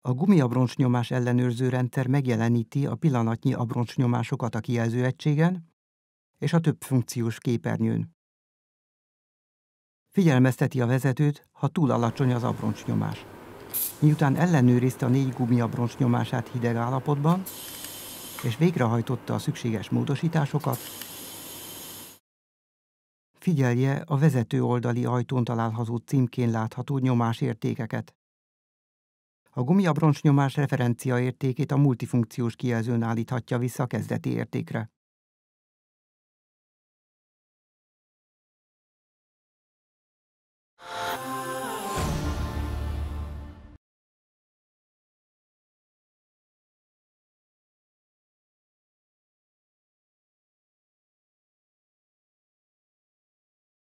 A gumiabroncsnyomás ellenőrző rendszer megjeleníti a pillanatnyi abroncsnyomásokat a kijelzőegységen és a többfunkciós képernyőn. Figyelmezteti a vezetőt, ha túl alacsony az abroncsnyomás. Miután ellenőrizte a négy gumiabroncsnyomását hideg állapotban, és végrehajtotta a szükséges módosításokat, figyelje a vezető oldali ajtón található címkén látható nyomásértékeket. A referencia referenciaértékét a multifunkciós kijelzőn állíthatja vissza a kezdeti értékre.